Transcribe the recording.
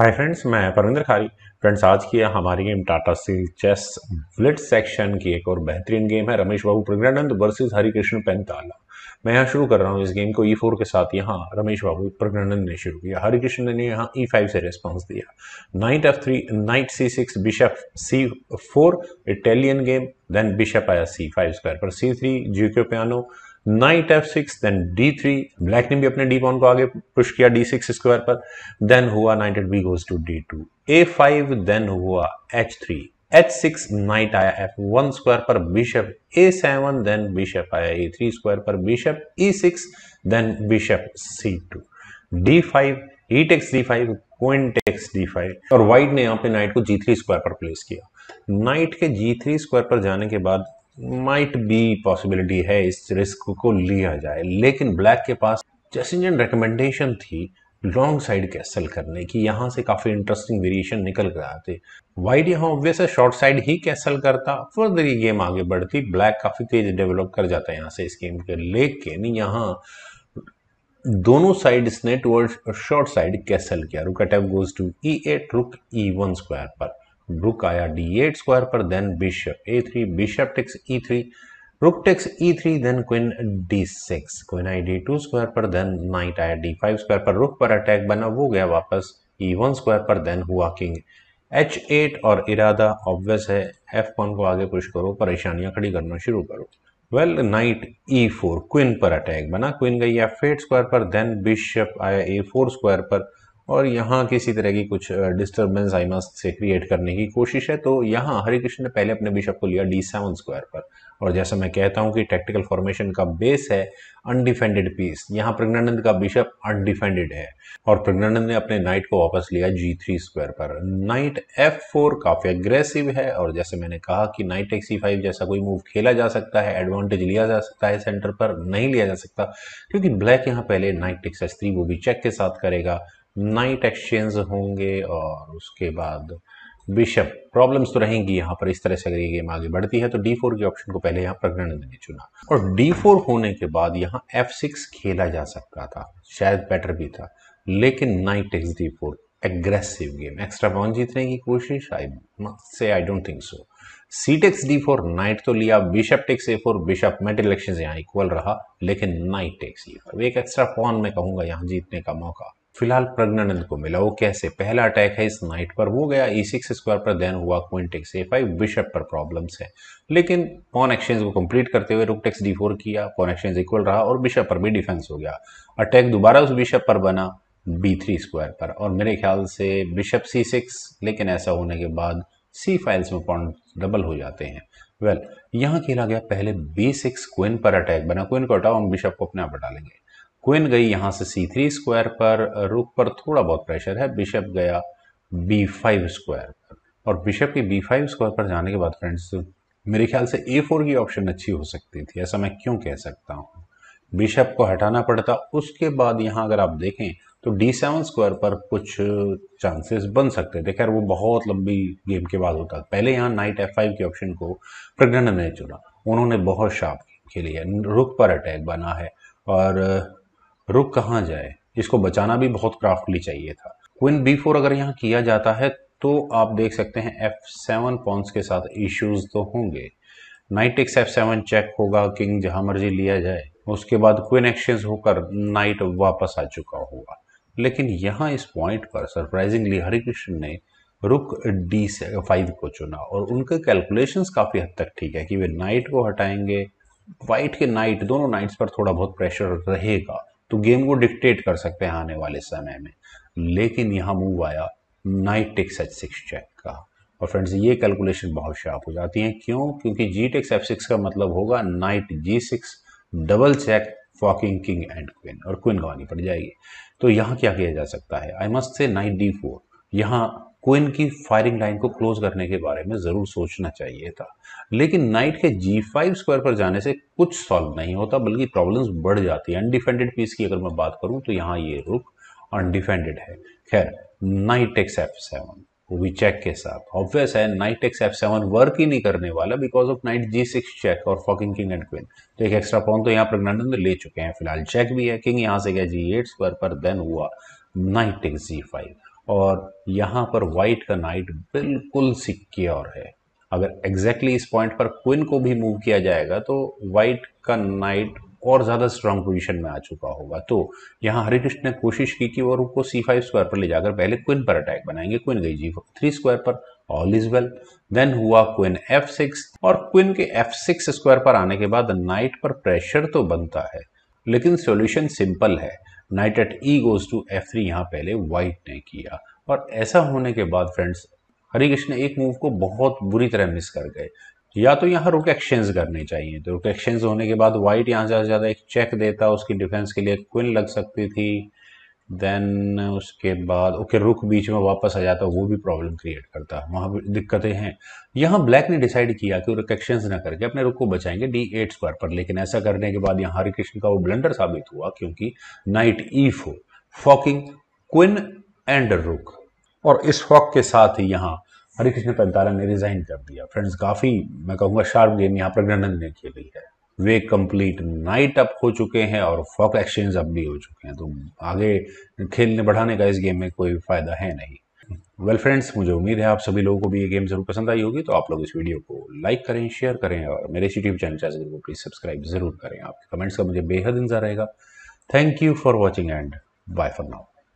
hi friends मैं परविंदर खारी friends आज की हमारी गेम टाटा सिल चेस ब्लिट सेक्शन की एक और बेहतरीन गेम है रमेश बाबू प्रज्ञानंद वर्सेस कृष्ण पैंताला मैं यहाँ शुरू कर रहा हूँ इस गेम को ई e फोर के साथ यहाँ रमेश बाबू प्रज्ञानंद ने शुरू किया हरिकृष्ण ने यहाँ ई e फाइव से रिस्पॉन्स दिया knight F three knight C six bishop C four Italian game then bishop आया सी फाइव स्क्वायर पर C three giuoco piano knight F six then D three black ने भी अपने D pawn को आगे push किया D six square पर then हुआ knight at B goes to D two A five then हुआ H three H six night आया एफ वन स्क्वायर पर bishop A seven then bishop आया ए थ्री स्क्वायर पर bishop E six then bishop C two D five E takes D five queen takes D five और white ने यहाँ पे knight को G three square पर place किया knight के जी थ्री स्क्वायर पर जाने के बाद माइट बी पॉसिबिलिटी है इस रिस्क को लिया जाए लेकिन ब्लैक के पास जैसिंजन रिकमेंडेशन थी लॉन्ग साइड कैसल करने की यहाँ से काफ़ी इंटरेस्टिंग वेरिएशन निकल कर आते वाइट यहाँ ऑब्वियस है शॉर्ट साइड ही कैसल करता फर्दर ये गेम आगे बढ़ती ब्लैक काफ़ी तेज डेवलप कर जाता है यहाँ से इस गेम के लेकिन यहाँ दोनों साइड ने टुवर्ड शॉर्ट साइड कैसल किया rook at F goes to E eight rook E one square पर रुक आया डी एट स्क्वायर पर then bishop A three bishop takes E three rook takes E three then queen D six queen आई D two square पर then knight आया D five square पर rook पर attack बना वो गया वापस ई वन स्क्वायर पर देन हुआ किंग एच एट और इरादा ऑब्वियस है एफ वन को आगे पुश करो परेशानियां खड़ी करना शुरू करो वेल नाइट ई फोर क्वीन पर अटैक बना क्वीन गई एफ एट स्क्वायर पर देन बिशप आया ए फोर स्क्वायर पर और यहाँ किसी तरह की कुछ डिस्टर्बेंस आई से क्रिएट करने की कोशिश है तो यहाँ हरे कृष्ण ने पहले अपने बिशप को लिया डी सेवन स्क्वायर पर और जैसा मैं कहता हूँ कि टैक्टिकल फॉर्मेशन का बेस है अनडिफेंडेड पीस यहाँ प्रज्ञानंद का बिशप अनडिफेंडेड है और प्रज्ञानंद ने अपने नाइट को वापस लिया जी थ्री स्क्वायर पर नाइट एफ फोर काफ़ी अग्रेसिव है और जैसे मैंने कहा कि नाइट एक्स सी फाइव जैसा कोई मूव खेला जा सकता है एडवांटेज लिया जा सकता है सेंटर पर नहीं लिया जा सकता क्योंकि ब्लैक यहाँ पहले नाइट एक्स एस थ्री वो भी चेक के साथ करेगा नाइट एक्सचेंज होंगे और उसके बाद बिशप प्रॉब्लम्स तो रहेंगी यहाँ पर इस तरह से अगर ये गेम आगे बढ़ती है तो डी फोर के ऑप्शन को पहले यहाँ प्रकरण ने चुना और डी फोर होने के बाद यहाँ एफ सिक्स खेला जा सकता था शायद बेटर भी था लेकिन knight x D four aggressive game extra point जीतने की कोशिश I say I don't think so C takes D four knight तो लिया bishop takes A four bishop मेट इलेक्शन यहाँ इक्वल रहा लेकिन नाइट टेक्स ई फोर एक एक्स्ट्रा पॉन मैं कहूँगा यहाँ जीतने का मौका फिलहाल प्रज्ञानंद को मिला वो कैसे पहला अटैक है इस नाइट पर वो गया ई सिक्स स्क्वायर पर देन हुआ क्विंटेक्स ए फाइव बिशप पर प्रॉब्लम्स है लेकिन पॉन एक्सचेंज को कंप्लीट करते हुए रुक टेक्स डी फोर किया पॉन एक्सचेंज इक्वल रहा और बिशप पर भी डिफेंस हो गया अटैक दोबारा उस बिशप पर बना बी थ्री स्क्वायर पर और मेरे ख्याल से बिशप सी सिक्स लेकिन ऐसा होने के बाद सी फाइल्स में पॉन डबल हो जाते हैं वेल well, यहाँ खेला गया पहले बी सिक्स क्विन पर अटैक बना क्विन को हटाओ हम बिशप को अपने आप हटा लेंगे क्विन गई यहाँ से सी थ्री स्क्वायर पर रुक पर थोड़ा बहुत प्रेशर है बिशप गया बी फाइव स्क्वायर पर और बिशप के बी फाइव स्क्वायर पर जाने के बाद फ्रेंड्स मेरे ख्याल से ए फोर की ऑप्शन अच्छी हो सकती थी ऐसा मैं क्यों कह सकता हूँ बिशप को हटाना पड़ता उसके बाद यहाँ अगर आप देखें तो डी सेवन स्क्वायर पर कुछ चांसेस बन सकते थे खैर वो बहुत लंबी गेम के बाद होता पहले यहाँ नाइट एफ फाइव के ऑप्शन को प्रगण ने चुना उन्होंने बहुत शार्प खेली है रुख पर अटैक बना है और रुक कहाँ जाए इसको बचाना भी बहुत क्राफ्टली चाहिए था क्विन बी फोर अगर यहाँ किया जाता है तो आप देख सकते हैं एफ सेवन पॉन्स के साथ इश्यूज तो होंगे knight x F seven check होगा किंग जहाँ मर्जी लिया जाए उसके बाद क्विन एक्सचेंज होकर नाइट वापस आ चुका होगा लेकिन यहाँ इस पॉइंट पर सरप्राइजिंगली हरिकृष्ण ने रुक डी से फाइव को चुना और उनके कैलकुलेशंस काफ़ी हद तक ठीक है कि वे नाइट को हटाएंगे वाइट के नाइट दोनों नाइट्स पर थोड़ा बहुत प्रेशर रहेगा तो गेम को डिक्टेट कर सकते हैं आने वाले समय में लेकिन यहाँ मूव आया knight takes H six check का और फ्रेंड्स ये कैलकुलेशन बहुत शार्प हो जाती है क्यों क्योंकि जी टेक्स एफ सिक्स का मतलब होगा knight G six double check forking king and queen और क्वीन गवानी पड़ जाएगी तो यहाँ क्या किया जा सकता है I must say knight D four यहाँ क्विन की फायरिंग लाइन को क्लोज करने के बारे में ज़रूर सोचना चाहिए था लेकिन नाइट के जी फाइव स्क्वायर पर जाने से कुछ सॉल्व नहीं होता बल्कि प्रॉब्लम्स बढ़ जाती है अनडिफेंडेड पीस की अगर मैं बात करूं तो यहाँ ये रुक अनडिफेंडेड है खैर नाइट एक्स एफ सेवन भी चेक के साथ ऑब्वियस है knight x F seven work ही नहीं करने वाला because of knight G six check और फॉकिंग किंग एंड क्वीन तो एक एक्स्ट्रा पॉन तो यहाँ प्रज्ञानंद ले चुके हैं फिलहाल चेक भी है किंग यहाँ से गया जी एट स्क्वायर पर देन हुआ नाइट एक्स जी फाइव और यहाँ पर वाइट का नाइट बिल्कुल सिक्योर है अगर एग्जैक्टली exactly इस पॉइंट पर क्विन को भी मूव किया जाएगा तो वाइट का नाइट और ज़्यादा स्ट्रांग पोजीशन में आ चुका होगा तो यहाँ हरिकृष्ण ने कोशिश की कि वो रूप को सी फाइव स्क्वायर पर ले जाकर पहले क्विन पर अटैक बनाएंगे क्विन गई जी थ्री स्क्वायर पर ऑल इज वेल देन हुआ क्विन एफ सिक्स और क्विन के एफ सिक्स स्क्वायर पर आने के बाद नाइट पर प्रेशर तो बनता है लेकिन सॉल्यूशन सिंपल है knight at e goes to f three यहाँ पहले वाइट ने किया और ऐसा होने के बाद फ्रेंड्स हरी कृष्ण एक मूव को बहुत बुरी तरह मिस कर गए या तो यहाँ रुक एक्सचेंज करने चाहिए तो रुक एक्सचेंज होने के बाद वाइट यहाँ ज्यादा ज़्यादा एक चेक देता उसकी डिफेंस के लिए क्विन लग सकती थी देन उसके बाद ओके रुक बीच में वापस आ जाता वो भी प्रॉब्लम क्रिएट करता है वहाँ भी दिक्कतें हैं यहाँ ब्लैक ने डिसाइड किया कि रुक एक्शन ना करके अपने रुक को बचाएंगे डी एट स्क्वायर पर लेकिन ऐसा करने के बाद यहाँ हरिकृष्ण का वो ब्लंडर साबित हुआ क्योंकि knight E four forking queen and rook और इस फॉक के साथ ही यहाँ हरिकृष्ण पैंतारा ने रिजाइन कर दिया फ्रेंड्स काफ़ी मैं कहूँगा शार्प गेम यहाँ प्रज्ञानंद ने खेली है वे कंप्लीट नाइट अप हो चुके हैं और फॉक एक्सचेंज अप भी हो चुके हैं तो आगे खेलने बढ़ाने का इस गेम में कोई फ़ायदा है नहीं वेल well फ्रेंड्स मुझे उम्मीद है आप सभी लोगों को भी ये गेम जरूर पसंद आई होगी तो आप लोग इस वीडियो को लाइक करें शेयर करें और मेरे यूट्यूब चैनल चार्ज को प्लीज़ सब्सक्राइब जरूर करें आपके कमेंट्स का मुझे बेहद इंतजार रहेगा thank you for watching and bye for now